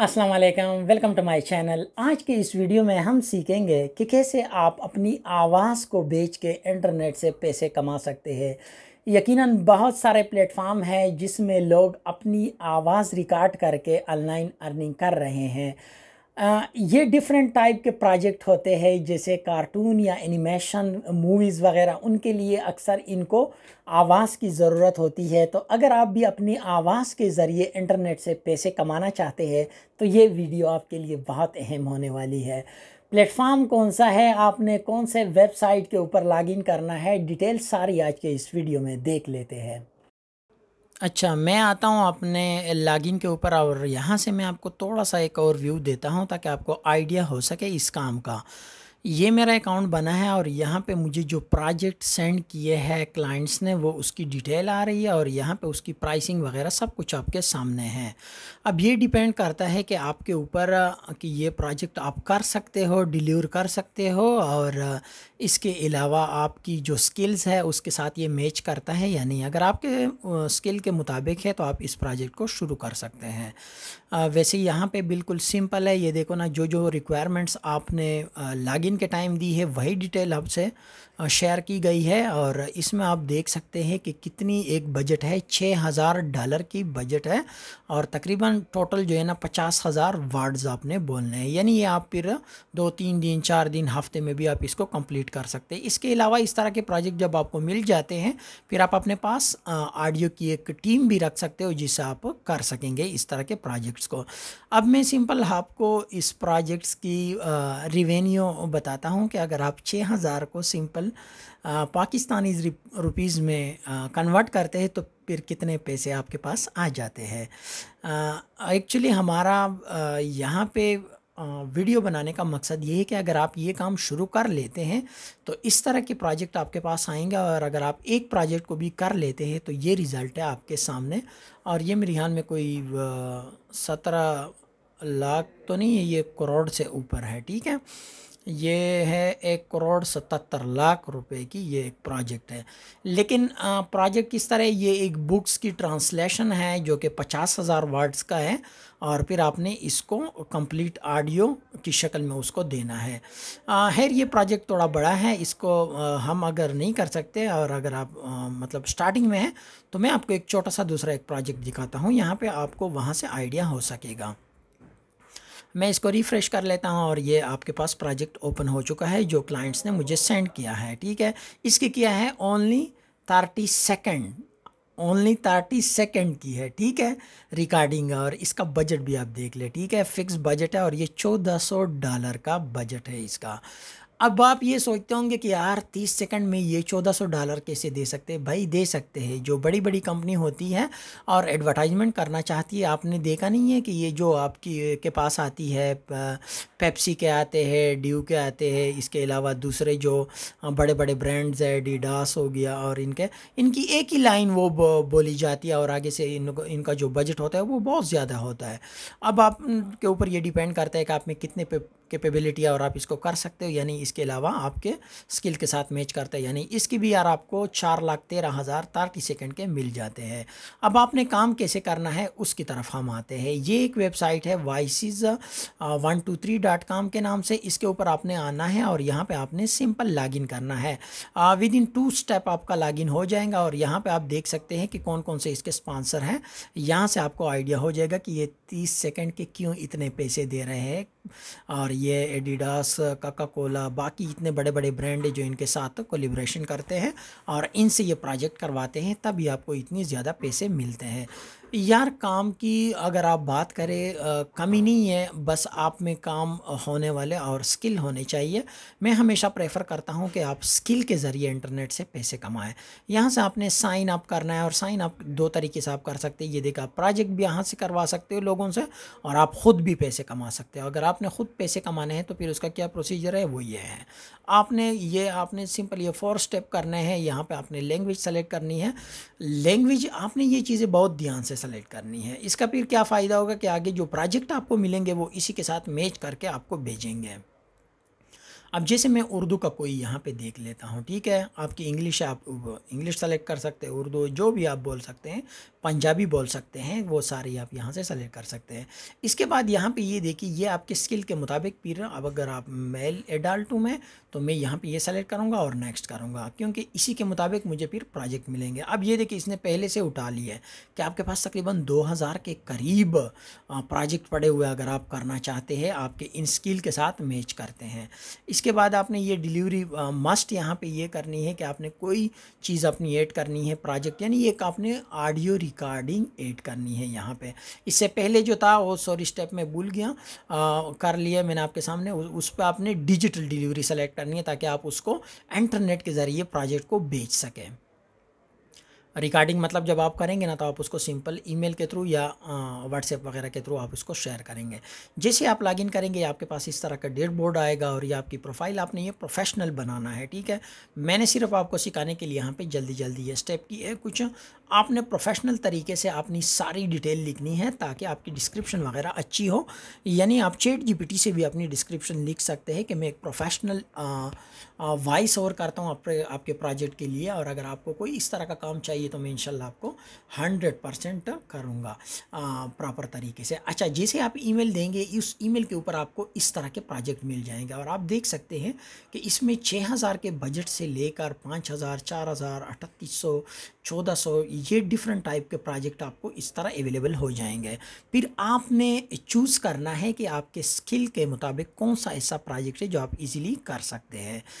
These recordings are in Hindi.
अस्सलाम वालेकुम वेलकम टू माय चैनल आज के इस वीडियो में हम सीखेंगे कि कैसे आप अपनी आवाज़ को बेच के इंटरनेट से पैसे कमा सकते हैं यकीनन बहुत सारे प्लेटफार्म हैं जिसमें लोग अपनी आवाज़ रिकॉर्ड करके ऑनलाइन अर्निंग कर रहे हैं ये डिफरेंट टाइप के प्रोजेक्ट होते हैं जैसे कार्टून या एनिमेशन मूवीज़ वगैरह उनके लिए अक्सर इनको आवाज़ की ज़रूरत होती है तो अगर आप भी अपनी आवाज़ के ज़रिए इंटरनेट से पैसे कमाना चाहते हैं तो ये वीडियो आपके लिए बहुत अहम होने वाली है प्लेटफॉर्म कौन सा है आपने कौन से वेबसाइट के ऊपर लॉगिन करना है डिटेल्स सारी आज के इस वीडियो में देख लेते हैं अच्छा मैं आता हूँ अपने लॉगिन के ऊपर और यहाँ से मैं आपको थोड़ा सा एक और व्यू देता हूँ ताकि आपको आइडिया हो सके इस काम का ये मेरा अकाउंट बना है और यहाँ पे मुझे जो प्रोजेक्ट सेंड किए हैं क्लाइंट्स ने वो उसकी डिटेल आ रही है और यहाँ पे उसकी प्राइसिंग वगैरह सब कुछ आपके सामने है अब ये डिपेंड करता है कि आपके ऊपर कि ये प्रोजेक्ट आप कर सकते हो डिलीवर कर सकते हो और इसके अलावा आपकी जो स्किल्स है उसके साथ ये मैच करता है या नहीं अगर आपके स्किल के मुताबिक है तो आप इस प्रोजेक्ट को शुरू कर सकते हैं वैसे यहाँ पे बिल्कुल सिंपल है ये देखो ना जो जो रिक्वायरमेंट्स आपने लॉगिन के टाइम दी है वही डिटेल आपसे शेयर की गई है और इसमें आप देख सकते हैं कि कितनी एक बजट है छः हज़ार डॉलर की बजट है और तकरीबन टोटल जो है ना पचास हज़ार वर्ड्स आपने बोलने हैं यानी ये आप फिर दो तीन दिन चार दिन हफ्ते में भी आप इसको कंप्लीट कर सकते हैं इसके अलावा इस तरह के प्रोजेक्ट जब आपको मिल जाते हैं फिर आप अपने पास ऑडियो की एक टीम भी रख सकते हो जिसे आप कर सकेंगे इस तरह के प्रोजेक्ट प्रोजेक्ट्स को अब मैं सिंपल आपको इस प्रोजेक्ट्स की रिवेन्यू बताता हूँ कि अगर आप छः हज़ार को सिंपल पाकिस्तानी रुपीज़ में कन्वर्ट करते हैं तो फिर कितने पैसे आपके पास आ जाते हैं एक्चुअली हमारा यहाँ पे वीडियो बनाने का मकसद ये है कि अगर आप ये काम शुरू कर लेते हैं तो इस तरह के प्रोजेक्ट आपके पास आएंगे और अगर आप एक प्रोजेक्ट को भी कर लेते हैं तो ये रिज़ल्ट है आपके सामने और ये मेरे ध्यान में कोई सत्रह लाख तो नहीं है ये करोड़ से ऊपर है ठीक है ये है एक करोड़ सतहत्तर लाख रुपए की ये एक प्रोजेक्ट है लेकिन प्रोजेक्ट किस तरह ये एक बुक्स की ट्रांसलेशन है जो कि पचास हज़ार वर्ड्स का है और फिर आपने इसको कंप्लीट ऑडियो की शक्ल में उसको देना है खैर ये प्रोजेक्ट थोड़ा बड़ा है इसको आ, हम अगर नहीं कर सकते और अगर आप आ, मतलब स्टार्टिंग में हैं तो मैं आपको एक छोटा सा दूसरा एक प्रोजेक्ट दिखाता हूँ यहाँ पर आपको वहाँ से आइडिया हो सकेगा मैं इसको रिफ़्रेश कर लेता हूँ और ये आपके पास प्रोजेक्ट ओपन हो चुका है जो क्लाइंट्स ने मुझे सेंड किया है ठीक है इसकी किया है only thirty second only thirty second की है ठीक है रिकॉर्डिंग और इसका बजट भी आप देख ले ठीक है फिक्स बजट है और ये चौदह सौ डॉलर का बजट है इसका अब आप ये सोचते होंगे कि यार तीस सेकंड में ये चौदह सौ डॉलर कैसे दे सकते हैं भाई दे सकते हैं जो बड़ी बड़ी कंपनी होती है और एडवर्टाइजमेंट करना चाहती है आपने देखा नहीं है कि ये जो आपकी के पास आती है पेप्सी के आते हैं ड्यू के आते हैं इसके अलावा दूसरे जो बड़े बड़े ब्रांड्स है डीडास हो गया और इनके इनकी एक ही लाइन वो बोली जाती है और आगे से इनको इनका जो बजट होता है वो बहुत ज़्यादा होता है अब आप के ऊपर ये डिपेंड करता है कि आप में कितने पे कैपेबिलिटी है और आप इसको कर सकते हो यानी इसके अलावा आपके स्किल के साथ मैच करते हैं यानी इसकी भी यार आपको चार लाख तेरह हज़ार थर्टी सेकेंड के मिल जाते हैं अब आपने काम कैसे करना है उसकी तरफ हम आते हैं ये एक वेबसाइट है वाइसिस one two three dot com के नाम से इसके ऊपर आपने आना है और यहाँ पर आपने सिंपल इन करना है विद इन टू स्टेप आपका लॉगिन हो जाएगा और यहाँ पर आप देख सकते हैं कि कौन कौन से इसके स्पॉन्सर हैं यहाँ से आपको आइडिया हो जाएगा कि ये तीस सेकेंड के क्यों इतने पैसे दे रहे हैं और ये एडिडास काका कोला बाकी इतने बड़े बड़े ब्रांड जो इनके साथ कोलिब्रेशन करते हैं और इनसे ये प्रोजेक्ट करवाते हैं तभी आपको इतनी ज़्यादा पैसे मिलते हैं यार काम की अगर आप बात करें कमी हाँ। नहीं है बस आप में काम होने वाले और स्किल होने चाहिए मैं हमेशा प्रेफर करता हूँ कि आप स्किल के ज़रिए इंटरनेट से पैसे कमाएं यहाँ से आपने साइन अप करना है और साइन अप दो तरीके से आप कर सकते हैं ये देखा आप प्रोजेक्ट भी यहाँ से करवा सकते हो लोगों से और आप ख़ुद भी पैसे कमा सकते हो अगर आपने ख़ुद पैसे कमाने हैं तो फिर उसका क्या प्रोसीजर है वो ये है आपने ये आपने सिंपल ये फोर स्टेप करने हैं यहाँ पर आपने लैंग्वेज सेलेक्ट करनी है लैंग्वेज आपने ये चीज़ें बहुत ध्यान से सेलेक्ट करनी है इसका फिर क्या फ़ायदा होगा कि आगे जो प्रोजेक्ट आपको मिलेंगे वो इसी के साथ मैच करके आपको भेजेंगे अब जैसे मैं उर्दू का कोई यहाँ पे देख लेता हूँ ठीक है आपकी इंग्लिश आप इंग्लिश सेलेक्ट कर सकते हैं उर्दू जो भी आप बोल सकते हैं पंजाबी बोल सकते हैं वो सारी आप यहाँ से सेलेक्ट कर सकते हैं इसके बाद यहाँ पे ये देखिए ये आपके स्किल के मुताबिक पी रहा अब अगर आप मेल एडाल्ट हूँ मैं तो मैं यहाँ पे ये सेलेक्ट करूँगा और नेक्स्ट करूँगा क्योंकि इसी के मुताबिक मुझे फिर प्रोजेक्ट मिलेंगे अब ये देखिए इसने पहले से उठा लिया है कि आपके पास तकरीबन दो के करीब प्रोजेक्ट पड़े हुए अगर आप करना चाहते हैं आपके इन स्किल के साथ मैच करते हैं इसके बाद आपने ये डिलीवरी मस्ट यहाँ पर ये करनी है कि आपने कोई चीज़ अपनी एड करनी है प्रोजेक्ट यानी एक आपने ऑडियो रिकॉर्डिंग ऐड करनी है यहाँ पे इससे पहले जो था वो सॉरी स्टेप में भूल गया आ, कर लिया मैंने आपके सामने उस, उस पर आपने डिजिटल डिलीवरी सेलेक्ट करनी है ताकि आप उसको इंटरनेट के ज़रिए प्रोजेक्ट को बेच सकें रिकॉर्डिंग मतलब जब आप करेंगे ना तो आप उसको सिंपल ईमेल के थ्रू या व्हाट्सएप वगैरह के थ्रू आप उसको शेयर करेंगे जैसे आप लॉगिन करेंगे आपके पास इस तरह का डेट बोर्ड आएगा और ये आपकी प्रोफाइल आपने ये प्रोफेशनल बनाना है ठीक है मैंने सिर्फ आपको सिखाने के लिए यहाँ पर जल्दी जल्दी ये स्टेप की है कुछ आपने प्रोफेशनल तरीके से अपनी सारी डिटेल लिखनी है ताकि आपकी डिस्क्रिप्शन वगैरह अच्छी हो यानी आप चेट जी से भी अपनी डिस्क्रिप्शन लिख सकते हैं कि मैं एक प्रोफेशनल वॉइस ओवर करता हूँ आपके आपके प्रोजेक्ट के लिए और अगर आपको कोई इस तरह का काम चाहिए तो मैं इनशाला आपको हंड्रेड परसेंट करूँगा प्रॉपर तरीके से अच्छा जैसे आप ईमेल देंगे उस ईमेल के ऊपर आपको इस तरह के प्रोजेक्ट मिल जाएंगे और आप देख सकते हैं कि इसमें छः हज़ार के बजट से लेकर पाँच हज़ार चार हज़ार अठतीस सौ चौदह सौ ये डिफरेंट टाइप के प्रोजेक्ट आपको इस तरह अवेलेबल हो जाएंगे फिर आपने चूज़ करना है कि आपके स्किल के मुताबिक कौन सा ऐसा प्रोजेक्ट है जो आप इजीली कर सकते हैं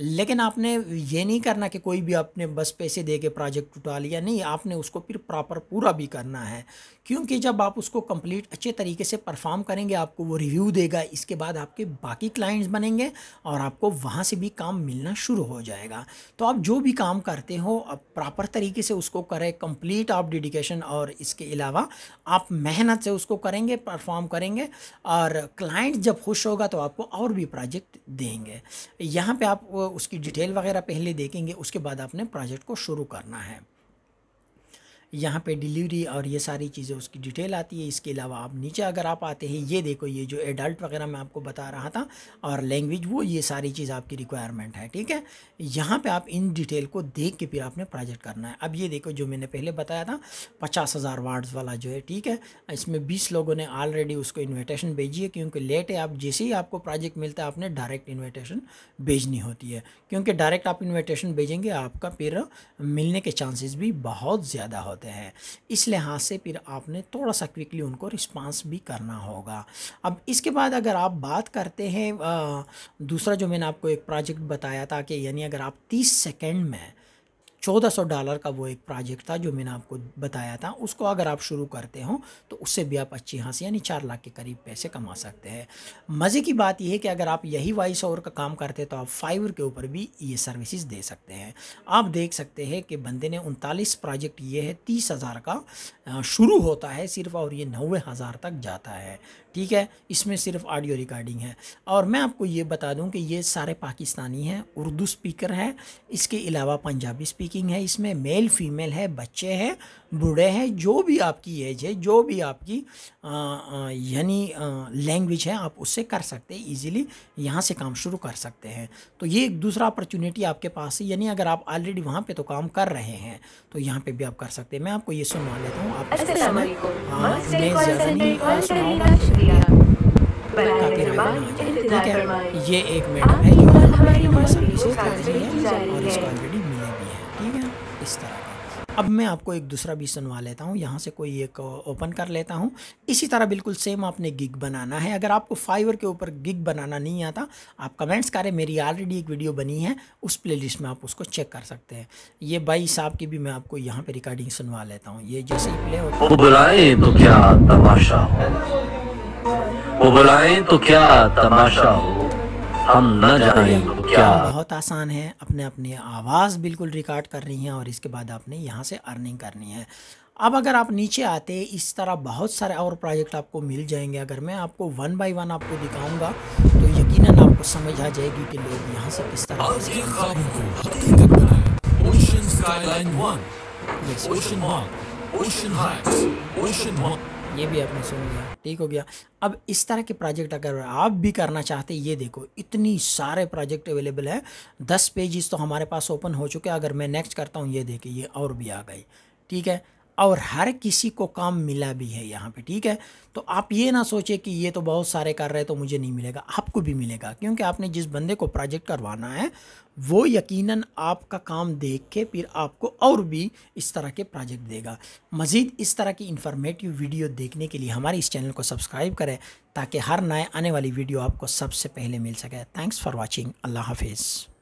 लेकिन आपने ये नहीं करना कि कोई भी आपने बस पैसे दे के प्रोजेक्ट उठा लिया नहीं आपने उसको फिर प्रॉपर पूरा भी करना है क्योंकि जब आप उसको कंप्लीट अच्छे तरीके से परफॉर्म करेंगे आपको वो रिव्यू देगा इसके बाद आपके बाकी क्लाइंट्स बनेंगे और आपको वहाँ से भी काम मिलना शुरू हो जाएगा तो आप जो भी काम करते हो आप प्रॉपर तरीके से उसको करें कम्प्लीट आप डेडिकेशन और इसके अलावा आप मेहनत से उसको करेंगे परफॉर्म करेंगे और क्लाइंट जब खुश होगा तो आपको और भी प्रोजेक्ट देंगे यहाँ पर आप उसकी डिटेल वगैरह पहले देखेंगे उसके बाद आपने प्रोजेक्ट को शुरू करना है यहाँ पे डिलीवरी और ये सारी चीज़ें उसकी डिटेल आती है इसके अलावा आप नीचे अगर आप आते हैं ये देखो ये जो एडल्ट वगैरह मैं आपको बता रहा था और लैंग्वेज वो ये सारी चीज़ आपकी रिक्वायरमेंट है ठीक है यहाँ पे आप इन डिटेल को देख के फिर आपने प्रोजेक्ट करना है अब ये देखो जो मैंने पहले बताया था पचास हज़ार वार्ड्स वाला जो है ठीक है इसमें बीस लोगों ने ऑलरेडी उसको इन्विटेशन भेजी है क्योंकि लेट है आप जैसे ही आपको प्रोजेक्ट मिलता है आपने डायरेक्ट इन्विटेशन भेजनी होती है क्योंकि डायरेक्ट आप इन्विटेशन भेजेंगे आपका फिर मिलने के चांसेस भी बहुत ज़्यादा होते होते हैं इस लिहाज से फिर आपने थोड़ा सा क्विकली उनको रिस्पांस भी करना होगा अब इसके बाद अगर आप बात करते हैं दूसरा जो मैंने आपको एक प्रोजेक्ट बताया था कि यानी अगर आप तीस सेकेंड में 1400 डॉलर का वो एक प्रोजेक्ट था जो मैंने आपको बताया था उसको अगर आप शुरू करते हो तो उससे भी आप अच्छी से यानी चार लाख के करीब पैसे कमा सकते हैं मज़े की बात यह है कि अगर आप यही वॉइस ओवर का काम करते तो आप फाइवर के ऊपर भी ये सर्विसेज दे सकते हैं आप देख सकते हैं कि बंदे ने उनतालीस प्रोजेक्ट ये है तीस हज़ार का शुरू होता है सिर्फ और ये नबे हज़ार तक जाता है ठीक है इसमें सिर्फ ऑडियो रिकॉर्डिंग है और मैं आपको ये बता दूँ कि ये सारे पाकिस्तानी हैं उर्दू स्पीकर है इसके अलावा पंजाबी स्पीकर स्पीकिंग है इसमें मेल फीमेल है बच्चे हैं बूढ़े हैं जो भी आपकी एज है जो भी आपकी यानी लैंग्वेज है आप उससे कर सकते हैं ईजिली यहाँ से काम शुरू कर सकते हैं तो ये एक दूसरा अपॉर्चुनिटी आपके पास है यानी अगर आप ऑलरेडी वहाँ पे तो काम कर रहे हैं तो यहाँ पे भी आप कर सकते हैं मैं आपको ये सुनवा लेता हूँ आप हाँ, ठीक है ये एक मैडम है जो हमारी है और इसको ऑलरेडी अब मैं आपको एक दूसरा भी सुनवा लेता हूँ यहाँ से कोई एक ओपन कर लेता हूँ इसी तरह बिल्कुल सेम आपने गिग बनाना है अगर आपको फाइवर के ऊपर गिग बनाना नहीं आता आप कमेंट्स करें मेरी ऑलरेडी एक वीडियो बनी है उस प्लेलिस्ट में आप उसको चेक कर सकते हैं ये बाई साहब की भी मैं आपको यहाँ पर रिकॉर्डिंग सुनवा लेता हूँ ये जैसे ही प्ले होता बुलाए तो क्या तमाशा हो बुलाए तो क्या तमाशा हो हम न जाने क्या बहुत आसान है अपने अपने आवाज़ बिल्कुल रिकॉर्ड करनी है और इसके बाद आपने यहाँ से अर्निंग करनी है अब अगर आप नीचे आते इस तरह बहुत सारे और प्रोजेक्ट आपको मिल जाएंगे अगर मैं आपको वन बाय वन आपको दिखाऊंगा तो यकीनन आपको समझ आ जाएगी कि लोग यहाँ से किस तरह Ocean Heights, Ocean ये भी आपने सुन लिया ठीक हो गया अब इस तरह के प्रोजेक्ट अगर आप भी करना चाहते ये देखो इतनी सारे प्रोजेक्ट अवेलेबल है दस पेजेस तो हमारे पास ओपन हो चुके हैं अगर मैं नेक्स्ट करता हूँ ये देखिए ये और भी आ गई ठीक है और हर किसी को काम मिला भी है यहाँ पे ठीक है तो आप ये ना सोचे कि ये तो बहुत सारे कर रहे हैं तो मुझे नहीं मिलेगा आपको भी मिलेगा क्योंकि आपने जिस बंदे को प्रोजेक्ट करवाना है वो यकीनन आपका काम देख के फिर आपको और भी इस तरह के प्रोजेक्ट देगा मज़ीद इस तरह की इन्फॉर्मेटिव वीडियो देखने के लिए हमारे इस चैनल को सब्सक्राइब करें ताकि हर नए आने वाली वीडियो आपको सबसे पहले मिल सके थैंक्स फॉर वॉचिंग अल्लाह हाफिज़